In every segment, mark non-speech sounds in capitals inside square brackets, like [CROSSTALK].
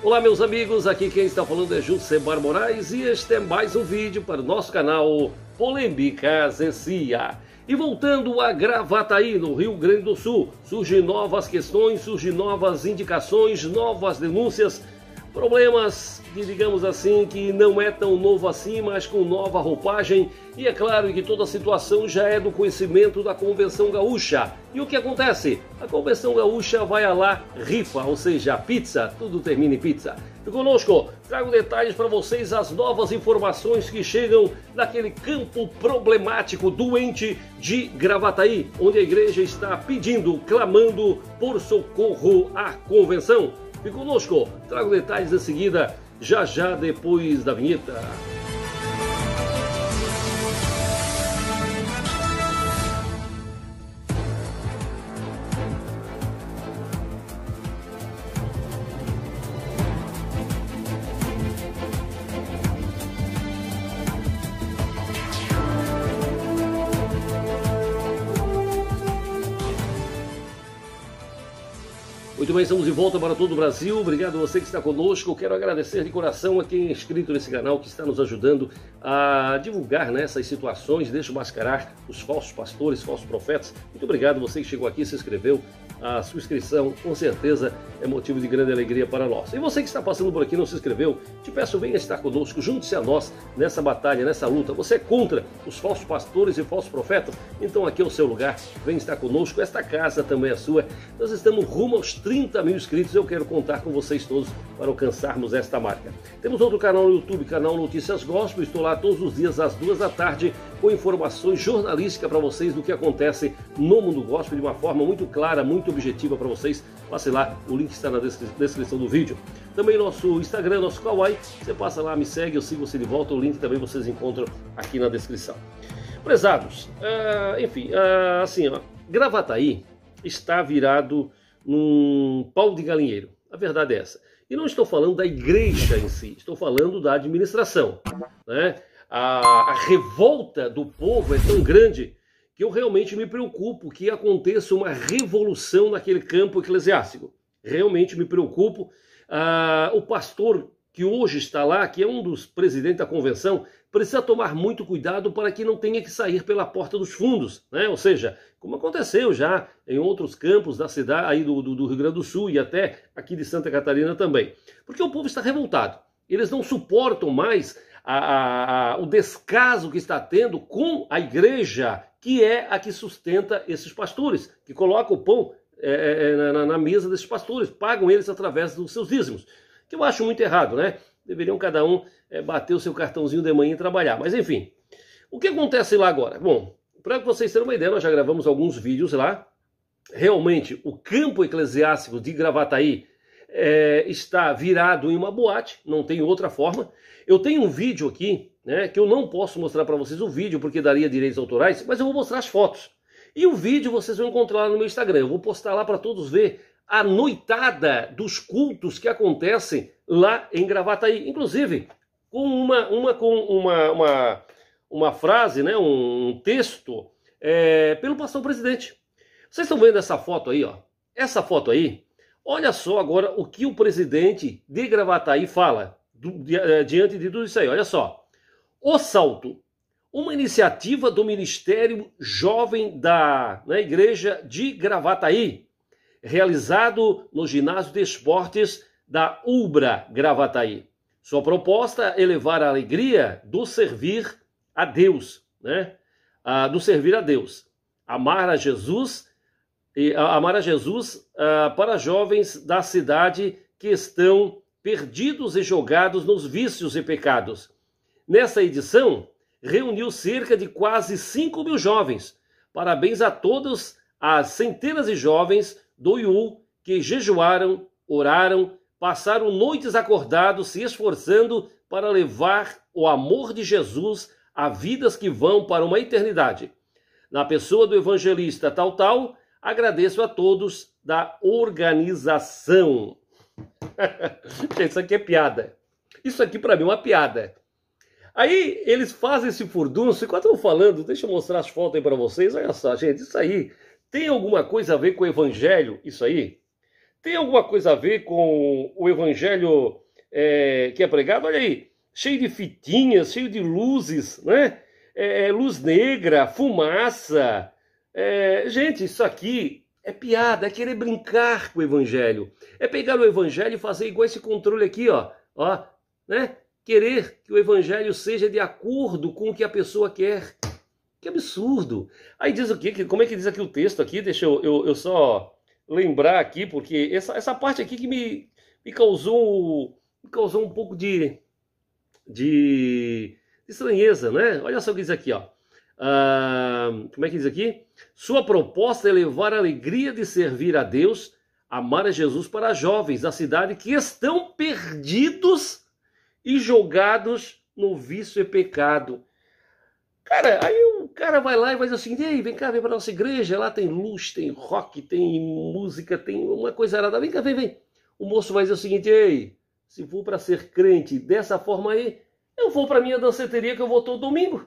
Olá meus amigos, aqui quem está falando é Jusemar Moraes e este é mais um vídeo para o nosso canal Polêmica Zencia. E voltando a Gravataí, no Rio Grande do Sul, surgem novas questões, surgem novas indicações, novas denúncias Problemas que, digamos assim, que não é tão novo assim, mas com nova roupagem. E é claro que toda a situação já é do conhecimento da Convenção Gaúcha. E o que acontece? A Convenção Gaúcha vai a lá rifa, ou seja, pizza, tudo termina em pizza. E conosco, trago detalhes para vocês as novas informações que chegam daquele campo problemático, doente de Gravataí, onde a igreja está pedindo, clamando por socorro à Convenção. Fique conosco, trago detalhes a seguida, já já depois da vinheta. Muito bem, estamos de volta para todo o Brasil. Obrigado a você que está conosco. Quero agradecer de coração a quem é inscrito nesse canal, que está nos ajudando a divulgar né, essas situações. Deixa mascarar os falsos pastores, falsos profetas. Muito obrigado a você que chegou aqui, se inscreveu a sua inscrição, com certeza, é motivo de grande alegria para nós. E você que está passando por aqui e não se inscreveu, te peço, venha estar conosco, junte-se a nós nessa batalha, nessa luta. Você é contra os falsos pastores e falsos profetas? Então aqui é o seu lugar, venha estar conosco. Esta casa também é sua. Nós estamos rumo aos 30 mil inscritos. Eu quero contar com vocês todos para alcançarmos esta marca. Temos outro canal no YouTube, canal Notícias Gospel. Estou lá todos os dias às duas da tarde com informações jornalísticas para vocês do que acontece no mundo gospel de uma forma muito clara, muito objetiva para vocês. Passe lá, o link está na descrição do vídeo. Também nosso Instagram, nosso Kawaii, você passa lá, me segue, eu sigo você de volta, o link também vocês encontram aqui na descrição. Prezados, uh, enfim, uh, assim, ó, Gravataí está virado num pau de galinheiro. A verdade é essa. E não estou falando da igreja em si, estou falando da administração. Né? a, a revolta do povo é tão grande que eu realmente me preocupo que aconteça uma revolução naquele campo eclesiástico. Realmente me preocupo. Ah, o pastor que hoje está lá, que é um dos presidentes da convenção, precisa tomar muito cuidado para que não tenha que sair pela porta dos fundos, né? Ou seja, como aconteceu já em outros campos da cidade aí do, do, do Rio Grande do Sul e até aqui de Santa Catarina também, porque o povo está revoltado. Eles não suportam mais a, a, o descaso que está tendo com a igreja, que é a que sustenta esses pastores, que coloca o pão é, é, é na, na, mesa desses pastores, pagam eles através dos seus dízimos, que eu acho muito errado, né? Deveriam cada um é, bater o seu cartãozinho de manhã e trabalhar, mas enfim. O que acontece lá agora? Bom, para vocês terem uma ideia, nós já gravamos alguns vídeos lá. Realmente, o campo eclesiástico de Gravataí é, está virado em uma boate, não tem outra forma. Eu tenho um vídeo aqui, né, que eu não posso mostrar para vocês o vídeo porque daria direitos autorais, mas eu vou mostrar as fotos. E o vídeo vocês vão encontrar lá no meu Instagram, eu vou postar lá para todos ver a noitada dos cultos que acontecem lá em Gravataí, inclusive com uma, uma com uma, uma, uma frase, né, um texto é, pelo pastor presidente. Vocês estão vendo essa foto aí, ó? Essa foto aí Olha só agora o que o presidente de Gravataí fala do, di, eh, diante de tudo isso aí. Olha só. O Salto, uma iniciativa do Ministério Jovem da na né, Igreja de Gravataí, realizado no Ginásio de Esportes da Ubra Gravataí. Sua proposta é levar a alegria do servir a Deus, né? Ah, do servir a Deus. Amar a Jesus e, amar a Jesus ah, para jovens da cidade que estão perdidos e jogados nos vícios e pecados. Nessa edição, reuniu cerca de quase 5 mil jovens. Parabéns a todas as centenas de jovens do IU que jejuaram, oraram, passaram noites acordados se esforçando para levar o amor de Jesus a vidas que vão para uma eternidade. Na pessoa do evangelista tal tal, Agradeço a todos da organização. [LAUGHS] Isso aqui é piada. Isso aqui para mim é uma piada. Aí eles fazem esse furdunço, enquanto eu tô falando, deixa eu mostrar as fotos aí para vocês. Olha só, gente, isso aí tem alguma coisa a ver com o evangelho? Isso aí? Tem alguma coisa a ver com o evangelho é, que é pregado? Olha aí, cheio de fitinhas, cheio de luzes, né? É, é luz negra, fumaça, é, gente, isso aqui é piada, é querer brincar com o evangelho. É pegar o evangelho e fazer igual esse controle aqui, ó, ó, né? Querer que o evangelho seja de acordo com o que a pessoa quer. Que absurdo! Aí diz o quê? Como é que diz aqui o texto aqui? Deixa eu, eu, eu só lembrar aqui, porque essa, essa parte aqui que me, me causou me causou um pouco de, de estranheza, né? Olha só o que diz aqui, ó. Uh, como é que diz aqui? Sua proposta é levar a alegria de servir a Deus, amar a Jesus para jovens da cidade que estão perdidos e jogados no vício e pecado. Cara, aí o cara vai lá e vai dizer assim: Ei, vem cá, vem para nossa igreja. Lá tem luz, tem rock, tem música, tem uma coisa arada. Vem cá, vem, vem. O moço vai dizer o seguinte: Ei, se for para ser crente dessa forma aí, eu vou para minha danceteria que eu vou todo domingo.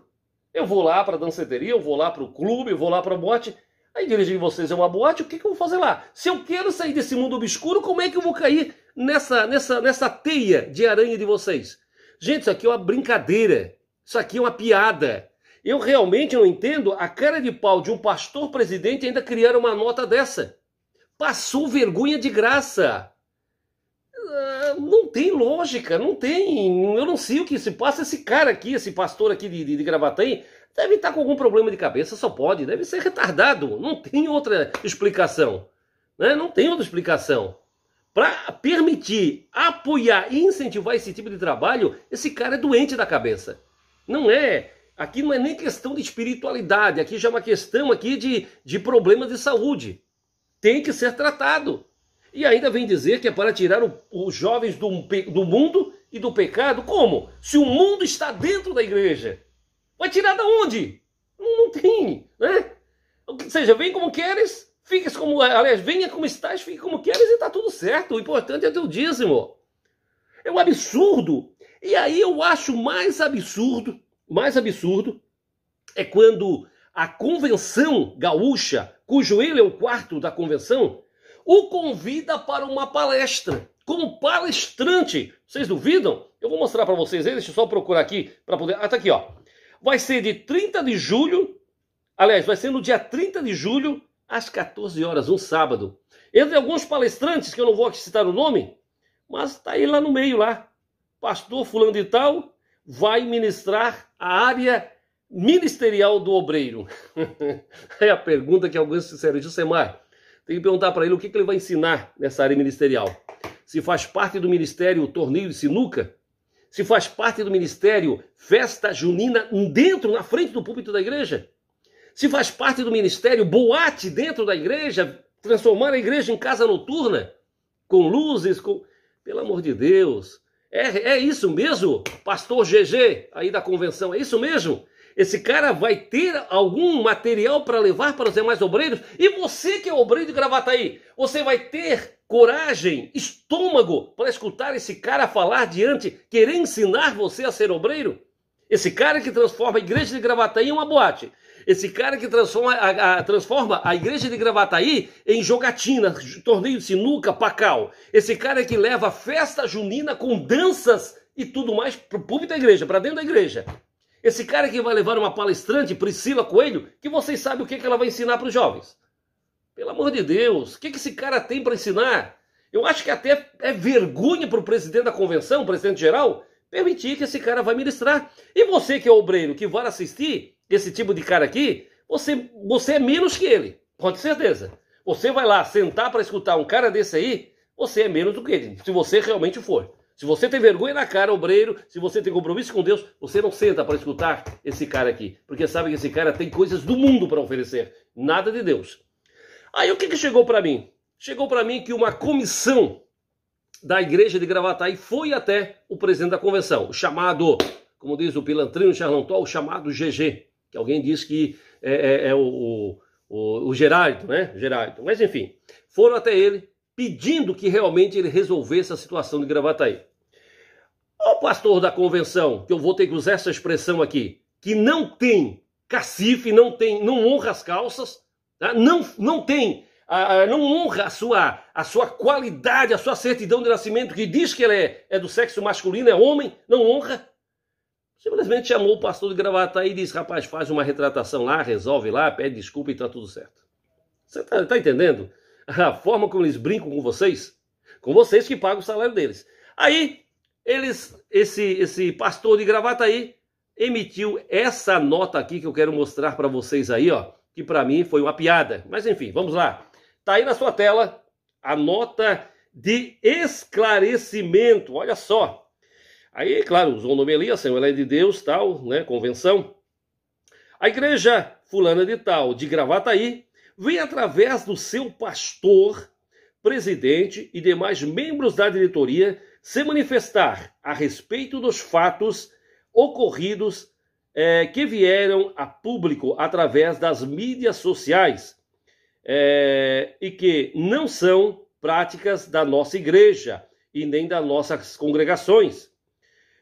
Eu vou lá para a danceteria, eu vou lá para o clube, eu vou lá para a boate. Aí de vocês é uma boate, o que, que eu vou fazer lá? Se eu quero sair desse mundo obscuro, como é que eu vou cair nessa, nessa, nessa teia de aranha de vocês? Gente, isso aqui é uma brincadeira. Isso aqui é uma piada. Eu realmente não entendo a cara de pau de um pastor presidente ainda criar uma nota dessa. Passou vergonha de graça não tem lógica, não tem. Eu não sei o que se passa. Esse cara aqui, esse pastor aqui de, de, de Gravataí, deve estar tá com algum problema de cabeça, só pode, deve ser retardado. Não tem outra explicação. Né? Não tem outra explicação. Para permitir, apoiar e incentivar esse tipo de trabalho, esse cara é doente da cabeça. Não é. Aqui não é nem questão de espiritualidade, aqui já é uma questão aqui de, de problema de saúde. Tem que ser tratado. E ainda vem dizer que é para tirar os jovens do, do mundo e do pecado. Como? Se o mundo está dentro da igreja. Vai tirar da onde? Não, não tem, né? Ou seja, vem como queres, fiques como, aliás, venha como estás, fique como queres e está tudo certo. O importante é teu dízimo. É um absurdo. E aí eu acho mais absurdo, mais absurdo é quando a convenção gaúcha, cujo ele é o quarto da convenção, o convida para uma palestra, como palestrante. Vocês duvidam? Eu vou mostrar para vocês aí, deixa eu só procurar aqui para poder. Ah, tá aqui, ó. Vai ser de 30 de julho, aliás, vai ser no dia 30 de julho, às 14 horas, um sábado. Entre alguns palestrantes, que eu não vou aqui citar o nome, mas tá aí lá no meio lá. Pastor fulano de tal vai ministrar a área ministerial do obreiro. [LAUGHS] é a pergunta que alguns fizeram, Jusemar, tem que perguntar para ele o que, que ele vai ensinar nessa área ministerial. Se faz parte do ministério torneio de sinuca, se faz parte do ministério festa junina dentro, na frente do púlpito da igreja, se faz parte do ministério boate dentro da igreja, transformar a igreja em casa noturna, com luzes, com. Pelo amor de Deus! É, é isso mesmo, pastor GG aí da convenção, é isso mesmo? Esse cara vai ter algum material para levar para os demais obreiros? E você que é obreiro de Gravataí, você vai ter coragem, estômago para escutar esse cara falar diante, querer ensinar você a ser obreiro? Esse cara que transforma a igreja de Gravataí em uma boate. Esse cara que transforma a, a, transforma a igreja de Gravataí em jogatina, torneio de sinuca, pacal. Esse cara que leva festa junina com danças e tudo mais para o público da igreja, para dentro da igreja. Esse cara que vai levar uma palestrante, Priscila Coelho, que vocês sabem o que, ela vai ensinar para os jovens. Pelo amor de Deus, o que, que esse cara tem para ensinar? Eu acho que até é vergonha para o presidente da convenção, presidente geral, permitir que esse cara vai ministrar. E você que é obreiro, que vai assistir esse tipo de cara aqui, você, você é menos que ele, pode ter certeza. Você vai lá sentar para escutar um cara desse aí, você é menos do que ele, se você realmente for. Se você tem vergonha na cara, obreiro, se você tem compromisso com Deus, você não senta para escutar esse cara aqui, porque sabe que esse cara tem coisas do mundo para oferecer, nada de Deus. Aí o que, que chegou para mim? Chegou para mim que uma comissão da igreja de Gravataí foi até o presidente da convenção, o chamado, como diz o pilantrinho Charlantó, o chamado GG, que alguém diz que é, é, é o, o, o Gerardo, né? Gerardo. Mas enfim, foram até ele pedindo que realmente ele resolvesse a situação de Gravataí. O pastor da convenção, que eu vou ter que usar essa expressão aqui, que não tem cacife, não tem, não honra as calças, tá? não, não tem, não honra a sua, a sua qualidade, a sua certidão de nascimento, que diz que ele é, é do sexo masculino, é homem, não honra. Simplesmente chamou o pastor de gravata e disse: rapaz, faz uma retratação lá, resolve lá, pede desculpa e está tudo certo. Você está tá entendendo? A forma como eles brincam com vocês? Com vocês que pagam o salário deles. Aí eles, esse, esse pastor de gravata aí emitiu essa nota aqui que eu quero mostrar para vocês aí, ó, que para mim foi uma piada. Mas enfim, vamos lá. Tá aí na sua tela a nota de esclarecimento. Olha só. Aí, claro, usou o nome ali, assim, ela é de Deus, tal, né, convenção. A igreja fulana de tal, de gravata aí, vem através do seu pastor, presidente e demais membros da diretoria se manifestar a respeito dos fatos ocorridos é, que vieram a público através das mídias sociais é, e que não são práticas da nossa igreja e nem das nossas congregações.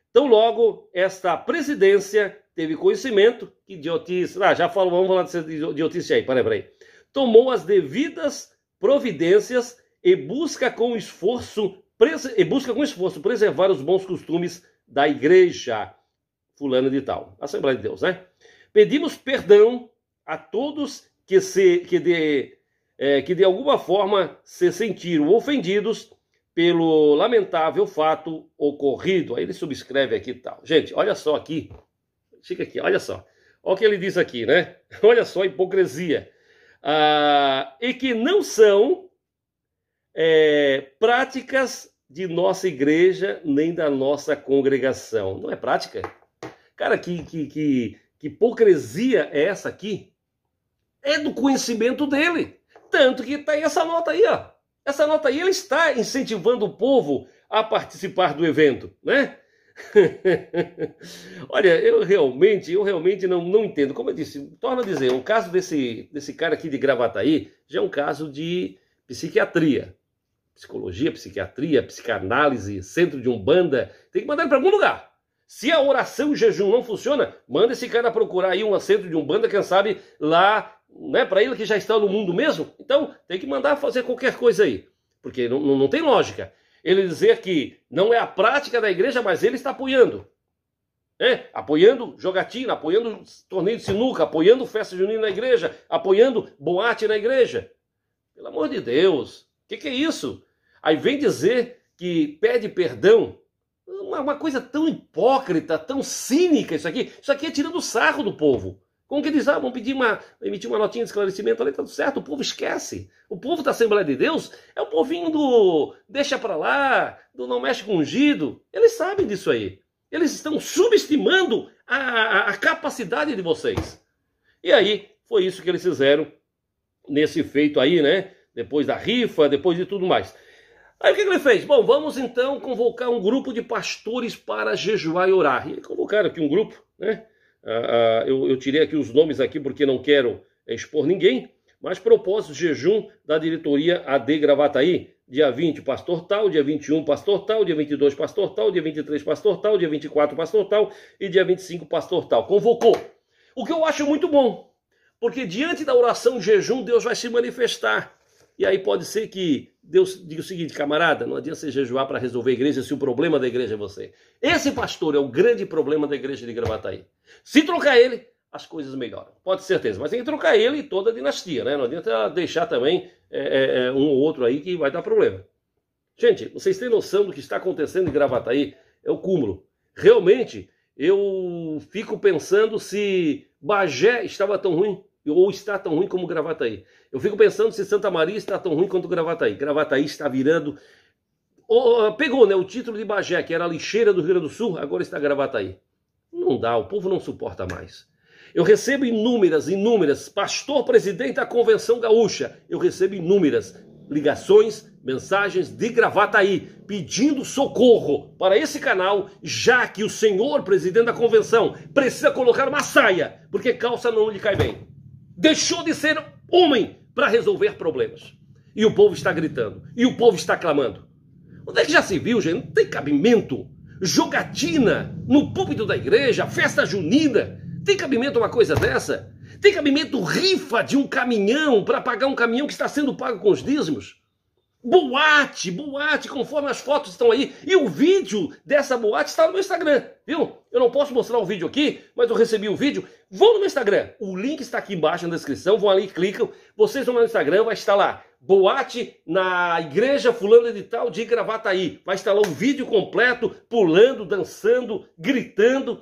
Então, logo, esta presidência teve conhecimento que Diotício, ah, já falo, vamos falar dessa Diotício aí, peraí, peraí. Tomou as devidas providências e busca com esforço e busca com esforço preservar os bons costumes da igreja fulana de tal, Assembleia de Deus, né? Pedimos perdão a todos que se que de é, que de alguma forma se sentiram ofendidos pelo lamentável fato ocorrido. Aí ele subscreve aqui tal. Gente, olha só aqui. Fica aqui, olha só. Olha o que ele diz aqui, né? [LAUGHS] Olha só a hipocrisia. Ah, e que não são é, práticas de nossa igreja nem da nossa congregação. Não é prática? Cara, que, que, que, que hipocrisia é essa aqui? É do conhecimento dele. Tanto que tá aí essa nota aí, ó. Essa nota aí, ele está incentivando o povo a participar do evento, né? [LAUGHS] Olha, eu realmente, eu realmente não, não entendo. Como eu disse, torna a dizer, o caso desse, desse cara aqui de gravata aí já é um caso de psiquiatria psicologia, psiquiatria, psicanálise, centro de umbanda, tem que mandar ele para algum lugar. Se a oração e o jejum não funciona, manda esse cara procurar aí um centro de umbanda, quem sabe lá, né, para ele que já está no mundo mesmo. Então, tem que mandar fazer qualquer coisa aí, porque não, não tem lógica. Ele dizer que não é a prática da igreja, mas ele está apoiando. É, apoiando jogatina, apoiando torneio de sinuca, apoiando festa junina na igreja, apoiando boate na igreja. Pelo amor de Deus, que, que é isso? Aí vem dizer que pede perdão. Uma, uma coisa tão hipócrita, tão cínica isso aqui. Isso aqui é tirando sarro do povo. Como que eles ah, vão pedir uma, emitir uma notinha de esclarecimento ali, tá tudo certo, o povo esquece. O povo da Assembleia de Deus é o povinho do deixa para lá, do não mexe com ungido. Eles sabem disso aí. Eles estão subestimando a, a, a capacidade de vocês. E aí, foi isso que eles fizeram nesse feito aí, né? depois da rifa, depois de tudo mais. Aí o que, que ele fez? Bom, vamos então convocar um grupo de pastores para jejuar e orar. E convocaram aqui um grupo, né? Ah, ah, eu, eu tirei aqui os nomes aqui porque não quero expor ninguém, mas propósito jejum da diretoria AD Gravataí. Dia 20, pastor tal, dia 21, pastor tal, dia 22, pastor tal, dia 23, pastor tal, dia 24, pastor tal e dia 25, pastor tal. Convocou. O que eu acho muito bom, porque diante da oração jejum, Deus vai se manifestar. E aí pode ser que Deus diga o seguinte, camarada, não adianta você jejuar para resolver a igreja se o problema da igreja é você. Esse pastor é o grande problema da igreja de Gravataí. Se trocar ele, as coisas melhoram. Pode ter certeza. Mas tem que trocar ele e toda a dinastia, né? Não adianta deixar também é, é, é um ou outro aí que vai dar problema. Gente, vocês têm noção do que está acontecendo em Gravataí? É o cúmulo. Realmente, eu fico pensando se Bagé estava tão ruim ou está tão ruim como Gravataí. Eu fico pensando se Santa Maria está tão ruim quanto Gravataí. Gravataí está virando. pegou né, o título de Bagé, que era a lixeira do Rio Grande do Sul, agora está Gravataí. Não dá, o povo não suporta mais. Eu recebo inúmeras, inúmeras, pastor presidente da Convenção Gaúcha, eu recebo inúmeras ligações, mensagens de Gravataí, pedindo socorro para esse canal, já que o senhor presidente da convenção precisa colocar uma saia, porque calça não lhe cai bem deixou de ser homem para resolver problemas. E o povo está gritando, e o povo está clamando. Onde é que já se viu, gente? Não tem cabimento. Jogatina no púlpito da igreja, festa junina. Tem cabimento uma coisa dessa? Tem cabimento rifa de um caminhão para pagar um caminhão que está sendo pago com os dízimos? boate, boate, conforme as fotos estão aí. E o vídeo dessa boate está no meu Instagram, viu? Eu não posso mostrar o vídeo aqui, mas eu recebi o vídeo. Vão no meu Instagram, o link está aqui embaixo na descrição. Vão ali, clicam. Vocês vão no Instagram, vai estar lá. Boate na igreja fulana de tal de Gravataí. Vai estar lá o vídeo completo, pulando, dançando, gritando.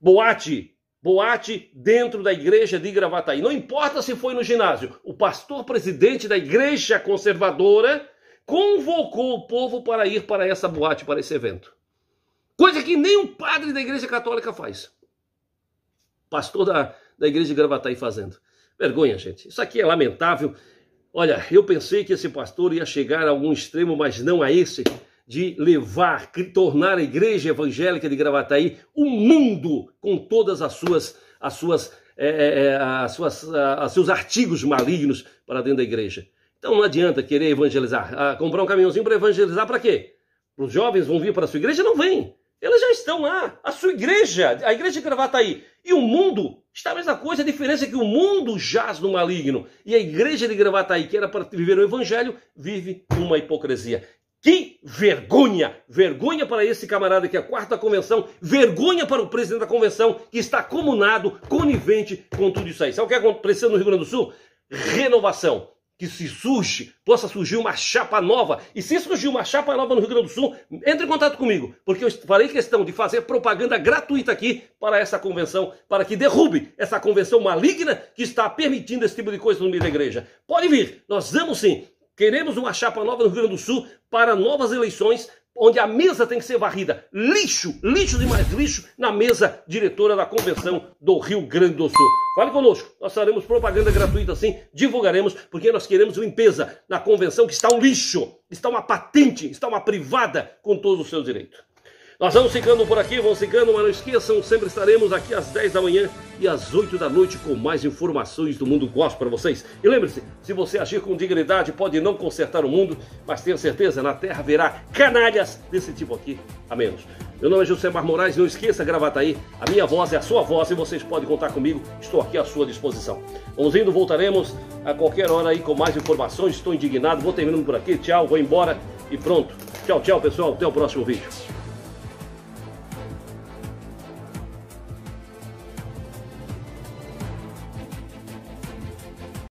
Boate, boate dentro da igreja de Gravataí. Não importa se foi no ginásio, o pastor presidente da igreja conservadora convocou o povo para ir para essa boate, para esse evento. Coisa que nenhum padre da igreja católica faz. Pastor da, da igreja de Gravataí fazendo. Vergonha, gente. Isso aqui é lamentável. Olha, eu pensei que esse pastor ia chegar a algum extremo, mas não a esse de levar, de tornar a igreja evangélica de Gravataí o um mundo com todas as suas, as suas, é, é, é as suas, as seus artigos malignos para dentro da igreja. Então não adianta querer evangelizar, ah, comprar um caminhãozinho para evangelizar para quê? Os jovens vão vir para a sua igreja? Não vêm. Eles já estão lá. A sua igreja, a igreja de Gravataí e o mundo está a mesma coisa. A diferença é que o mundo jaz no maligno e a igreja de Gravataí, que era para viver o evangelho, vive uma hipocrisia. Que vergonha! Vergonha para esse camarada que é a quarta convenção, vergonha para o presidente da convenção que está comunado, conivente com tudo isso aí. Sabe o que é aconteceu no Rio Grande do Sul? Renovação. Que se surge, possa surgir uma chapa nova. E se surgir uma chapa nova no Rio Grande do Sul, entre em contato comigo, porque eu farei questão de fazer propaganda gratuita aqui para essa convenção, para que derrube essa convenção maligna que está permitindo esse tipo de coisa no meio da igreja. Pode vir, nós vamos sim Queremos uma chapa nova no Rio Grande do Sul para novas eleições, onde a mesa tem que ser varrida. Lixo, lixo e mais lixo na mesa diretora da convenção do Rio Grande do Sul. Fale conosco, nós faremos propaganda gratuita assim, divulgaremos, porque nós queremos limpeza na convenção que está um lixo, está uma patente, está uma privada com todos os seus direitos. Nós vamos ficando por aqui, vamos ficando, mas não esqueçam, sempre estaremos aqui às 10 da manhã e às 8 da noite com mais informações do mundo gospel para vocês. E lembre-se, se você agir com dignidade, pode não consertar o mundo, mas tenha certeza, na terra haverá canalhas desse tipo aqui a menos. Meu nome é José Mar Moraes, não esqueça, gravata aí, a minha voz é a sua voz e vocês podem contar comigo, estou aqui à sua disposição. Vamos indo, voltaremos a qualquer hora aí com mais informações, estou indignado, vou terminando por aqui, tchau, vou embora e pronto. Tchau, tchau pessoal, até o próximo vídeo.